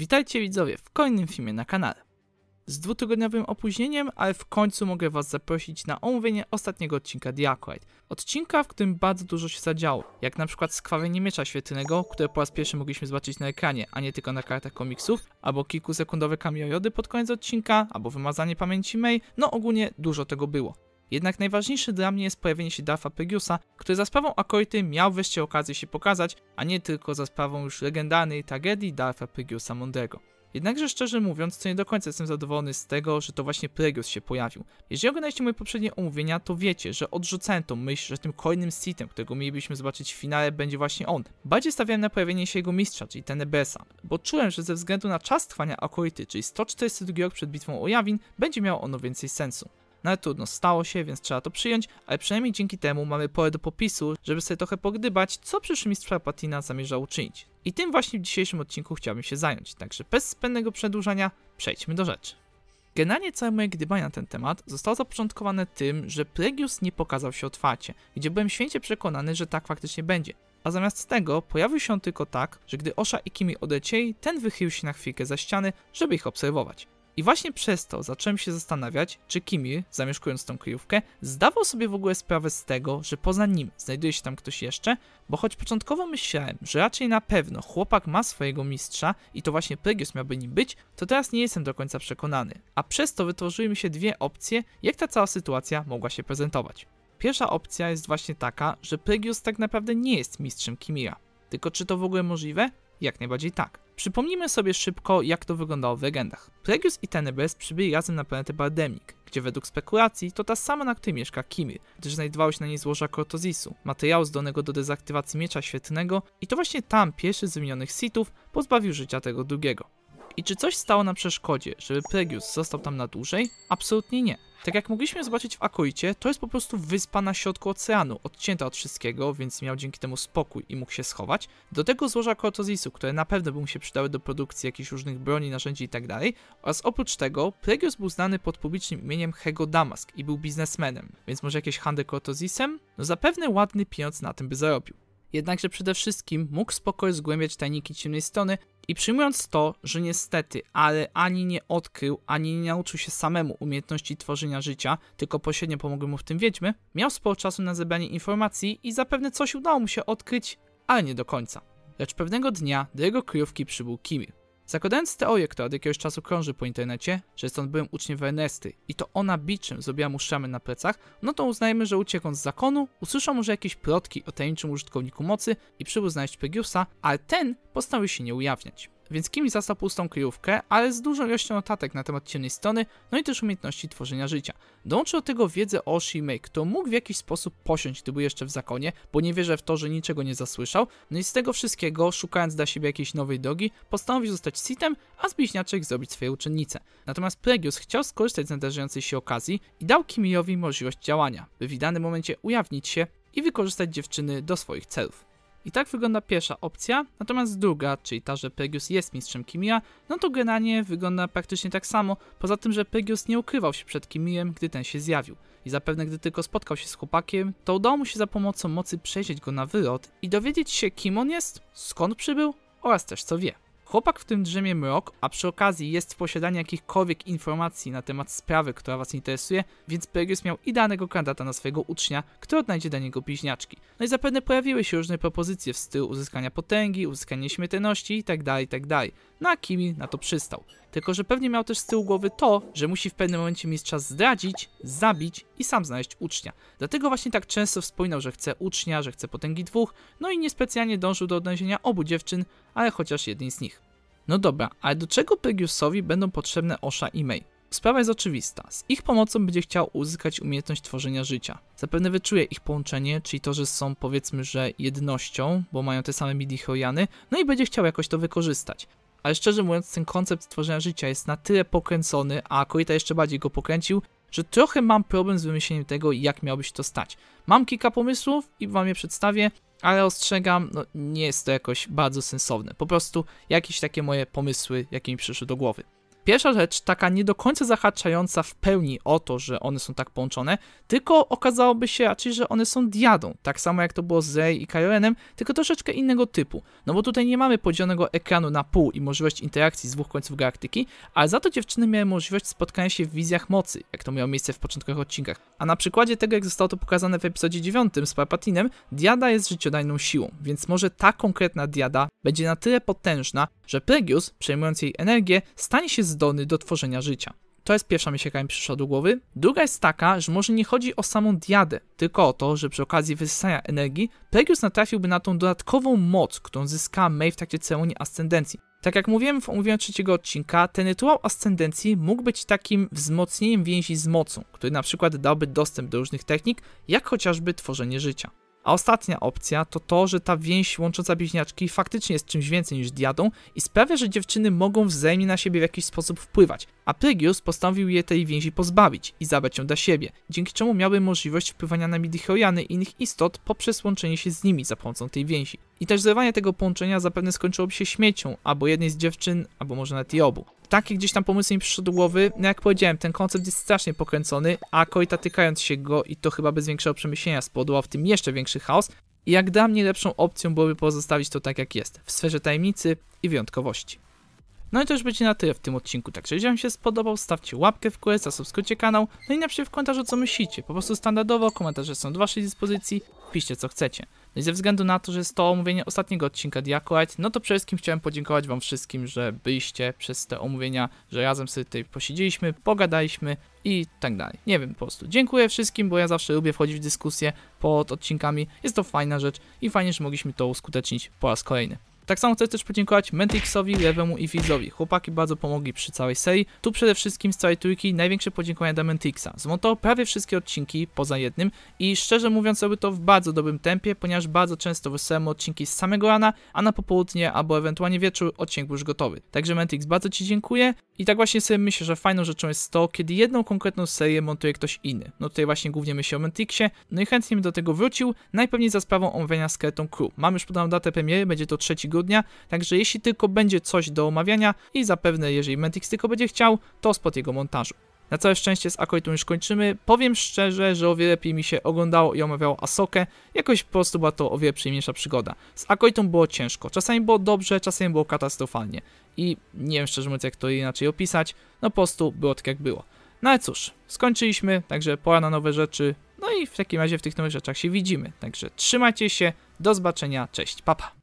Witajcie widzowie w kolejnym filmie na kanale. Z dwutygodniowym opóźnieniem, ale w końcu mogę was zaprosić na omówienie ostatniego odcinka Diacolite. Odcinka, w którym bardzo dużo się zadziało, jak na przykład skrawienie miecza świetlnego, które po raz pierwszy mogliśmy zobaczyć na ekranie, a nie tylko na kartach komiksów, albo kilkusekundowe kamiojody pod koniec odcinka, albo wymazanie pamięci May, no ogólnie dużo tego było. Jednak najważniejsze dla mnie jest pojawienie się Dafa Pegiusa, który za sprawą Akoity miał wreszcie okazję się pokazać, a nie tylko za sprawą już legendarnej tragedii Dafa Pegiusa Mondego. Jednakże szczerze mówiąc, to nie do końca jestem zadowolony z tego, że to właśnie Pregius się pojawił. Jeżeli oglądaliście moje poprzednie omówienia, to wiecie, że odrzucałem tą myśl, że tym kolejnym sitem, którego mielibyśmy zobaczyć w finale, będzie właśnie on. Bardziej stawiałem na pojawienie się jego mistrza, czyli Tenebesa, bo czułem, że ze względu na czas trwania Akoity, czyli 142 rok przed bitwą o Jawin, będzie miało ono więcej sensu. No ale trudno, stało się, więc trzeba to przyjąć, ale przynajmniej dzięki temu mamy pole do popisu, żeby sobie trochę pogdybać, co przyszły mistrz Patina zamierza uczynić. I tym właśnie w dzisiejszym odcinku chciałbym się zająć, także bez zbędnego przedłużania przejdźmy do rzeczy. Generalnie całe moje gdybanie na ten temat zostało zapoczątkowane tym, że Plagius nie pokazał się otwarcie, gdzie byłem święcie przekonany, że tak faktycznie będzie. A zamiast tego pojawił się on tylko tak, że gdy Osha i Kimi odlecieli, ten wychylił się na chwilkę za ściany, żeby ich obserwować. I właśnie przez to zacząłem się zastanawiać, czy Kimi, zamieszkując tą kryjówkę, zdawał sobie w ogóle sprawę z tego, że poza nim znajduje się tam ktoś jeszcze, bo choć początkowo myślałem, że raczej na pewno chłopak ma swojego mistrza i to właśnie Prygius miałby nim być, to teraz nie jestem do końca przekonany. A przez to wytworzyły mi się dwie opcje, jak ta cała sytuacja mogła się prezentować. Pierwsza opcja jest właśnie taka, że Prygius tak naprawdę nie jest mistrzem Kimira. Tylko czy to w ogóle możliwe? Jak najbardziej tak. Przypomnijmy sobie szybko, jak to wyglądało w legendach. Pregius i Tenebes przybyli razem na planetę Bardemnik, gdzie według spekulacji to ta sama, na której mieszka Kimir, gdyż znajdowało się na niej złoża Kortozisu, materiału zdolnego do dezaktywacji miecza świetnego i to właśnie tam pierwszy z wymienionych Sithów pozbawił życia tego drugiego. I czy coś stało na przeszkodzie, żeby Pregius został tam na dłużej? Absolutnie nie. Tak jak mogliśmy zobaczyć w Akoicie, to jest po prostu wyspa na środku oceanu, odcięta od wszystkiego, więc miał dzięki temu spokój i mógł się schować. Do tego złoża Kortozisu, które na pewno by mu się przydały do produkcji jakichś różnych broni, narzędzi itd. Tak Oraz oprócz tego, Pregios był znany pod publicznym imieniem Hego Damask i był biznesmenem, więc może jakieś handel Kortozisem? No zapewne ładny pieniądz na tym by zarobił. Jednakże przede wszystkim mógł spokojnie zgłębiać tajniki ciemnej strony i przyjmując to, że niestety, ale ani nie odkrył, ani nie nauczył się samemu umiejętności tworzenia życia, tylko pośrednio pomogły mu w tym wiedźmy, miał sporo czasu na zebranie informacji i zapewne coś udało mu się odkryć, ale nie do końca. Lecz pewnego dnia do jego kryjówki przybył Kimir. Zakładając teorię, która od jakiegoś czasu krąży po internecie, że stąd byłem uczniem Wernesty i to ona biczem zrobiła mu szramę na plecach, no to uznajmy, że uciekąc z zakonu, usłyszał może jakieś plotki o tajemniczym użytkowniku mocy i przybył znaleźć Pegiusa, ale ten postanowił się nie ujawniać więc Kimi zastał pustą kryjówkę, ale z dużą ilością notatek na temat ciemnej strony, no i też umiejętności tworzenia życia. Dołączył do tego wiedzę o Shimei, kto mógł w jakiś sposób posiąść, gdy był jeszcze w zakonie, bo nie wierzę w to, że niczego nie zasłyszał, no i z tego wszystkiego, szukając dla siebie jakiejś nowej drogi, postanowił zostać Sitem, a z bliźniaczek zrobić swoje uczennice. Natomiast Pregius chciał skorzystać z nadarzającej się okazji i dał Kimiowi możliwość działania, by w danym momencie ujawnić się i wykorzystać dziewczyny do swoich celów. I tak wygląda pierwsza opcja, natomiast druga, czyli ta, że Pegius jest mistrzem Kimia, no to generalnie wygląda praktycznie tak samo, poza tym, że Pegius nie ukrywał się przed Kimijem, gdy ten się zjawił. I zapewne gdy tylko spotkał się z chłopakiem, to udało mu się za pomocą mocy przejrzeć go na wylot i dowiedzieć się kim on jest, skąd przybył oraz też co wie. Chłopak w tym drzemie mrok, a przy okazji jest w posiadaniu jakichkolwiek informacji na temat sprawy, która was interesuje, więc Peregrus miał idealnego kandydata na swojego ucznia, który odnajdzie dla niego bliźniaczki. No i zapewne pojawiły się różne propozycje w stylu uzyskania potęgi, uzyskania śmiertelności itd., tak itd. Tak na kim Kimi na to przystał. Tylko, że pewnie miał też z tyłu głowy to, że musi w pewnym momencie mieć czas zdradzić, zabić i sam znaleźć ucznia. Dlatego właśnie tak często wspominał, że chce ucznia, że chce potęgi dwóch, no i niespecjalnie dążył do odnalezienia obu dziewczyn, ale chociaż jednej z nich. No dobra, ale do czego Pegiusowi będą potrzebne Osha i Mei? Sprawa jest oczywista. Z ich pomocą będzie chciał uzyskać umiejętność tworzenia życia. Zapewne wyczuje ich połączenie, czyli to, że są powiedzmy, że jednością, bo mają te same midichloriany, no i będzie chciał jakoś to wykorzystać ale szczerze mówiąc ten koncept stworzenia życia jest na tyle pokręcony, a Koita jeszcze bardziej go pokręcił, że trochę mam problem z wymyśleniem tego, jak miałoby się to stać. Mam kilka pomysłów i wam je przedstawię, ale ostrzegam, no nie jest to jakoś bardzo sensowne. Po prostu jakieś takie moje pomysły, jakie mi przyszły do głowy. Pierwsza rzecz, taka nie do końca zahaczająca w pełni o to, że one są tak połączone, tylko okazałoby się raczej, że one są diadą, tak samo jak to było z Rey i Kylorenem, tylko troszeczkę innego typu. No bo tutaj nie mamy podzielonego ekranu na pół i możliwość interakcji z dwóch końców galaktyki, ale za to dziewczyny miały możliwość spotkania się w wizjach mocy, jak to miało miejsce w początkowych odcinkach. A na przykładzie tego, jak zostało to pokazane w epizodzie 9 z Palpatinem, diada jest życiodajną siłą, więc może ta konkretna diada będzie na tyle potężna, że Plagueis, przejmując jej energię, stanie się zdolny do tworzenia życia. To jest pierwsza myśl, jaka mi przyszła do głowy. Druga jest taka, że może nie chodzi o samą diadę, tylko o to, że przy okazji wysysania energii Pegasus natrafiłby na tą dodatkową moc, którą zyskała May w trakcie ceremonii ascendencji. Tak jak mówiłem w omówieniu trzeciego odcinka, ten rytuał ascendencji mógł być takim wzmocnieniem więzi z mocą, który na przykład dałby dostęp do różnych technik, jak chociażby tworzenie życia. A ostatnia opcja to to, że ta więź łącząca bliźniaczki faktycznie jest czymś więcej niż diadą i sprawia, że dziewczyny mogą wzajemnie na siebie w jakiś sposób wpływać. A Prygius postanowił je tej więzi pozbawić i zabrać ją dla siebie, dzięki czemu miały możliwość wpływania na Midichoriany i innych istot poprzez łączenie się z nimi za pomocą tej więzi. I też zerwanie tego połączenia zapewne skończyłoby się śmiecią, albo jednej z dziewczyn, albo może nawet i obu takie gdzieś tam pomysły mi przyszły do głowy. No jak powiedziałem, ten koncept jest strasznie pokręcony, a Koita tykając się go i to chyba bez większego przemyślenia spowodował w tym jeszcze większy chaos. I jak dla mnie lepszą opcją byłoby pozostawić to tak jak jest, w sferze tajemnicy i wyjątkowości. No i to już będzie na tyle w tym odcinku, także jeżeli Wam się spodobał, stawcie łapkę w górę, zasubskrybujcie kanał, no i napiszcie w komentarzu co myślicie, po prostu standardowo komentarze są do Waszej dyspozycji, piszcie co chcecie. No i ze względu na to, że jest to omówienie ostatniego odcinka Diakolite, no to przede wszystkim chciałem podziękować wam wszystkim, że byliście przez te omówienia, że razem sobie tutaj posiedzieliśmy, pogadaliśmy i tak dalej. Nie wiem, po prostu dziękuję wszystkim, bo ja zawsze lubię wchodzić w dyskusję pod odcinkami, jest to fajna rzecz i fajnie, że mogliśmy to uskutecznić po raz kolejny. Tak samo chcę też podziękować Mentixowi, Lewemu i Fizzowi. Chłopaki bardzo pomogli przy całej serii. Tu przede wszystkim z całej trójki największe podziękowania dla Mentixa. Zmontował prawie wszystkie odcinki, poza jednym i szczerze mówiąc robił to w bardzo dobrym tempie, ponieważ bardzo często wysyłałem odcinki z samego rana, a na popołudnie albo ewentualnie wieczór odcinek był już gotowy. Także Mentix bardzo Ci dziękuję i tak właśnie sobie myślę, że fajną rzeczą jest to, kiedy jedną konkretną serię montuje ktoś inny. No tutaj właśnie głównie myślę o Mentixie, no i chętnie bym do tego wrócił, najpewniej za sprawą omówienia z Crew. Mam już podaną datę premiery, będzie to 3 grudnia grudnia, także jeśli tylko będzie coś do omawiania i zapewne jeżeli Mentix tylko będzie chciał, to spod jego montażu. Na całe szczęście z Akoitą już kończymy. Powiem szczerze, że o wiele lepiej mi się oglądało i omawiało Asokę. Jakoś po prostu była to o wiele przyjemniejsza przygoda. Z Akoitą było ciężko. Czasami było dobrze, czasami było katastrofalnie. I nie wiem szczerze mówiąc, jak to inaczej opisać. No po prostu było tak jak było. No ale cóż, skończyliśmy, także pora na nowe rzeczy. No i w takim razie w tych nowych rzeczach się widzimy. Także trzymajcie się, do zobaczenia, cześć, papa. Pa.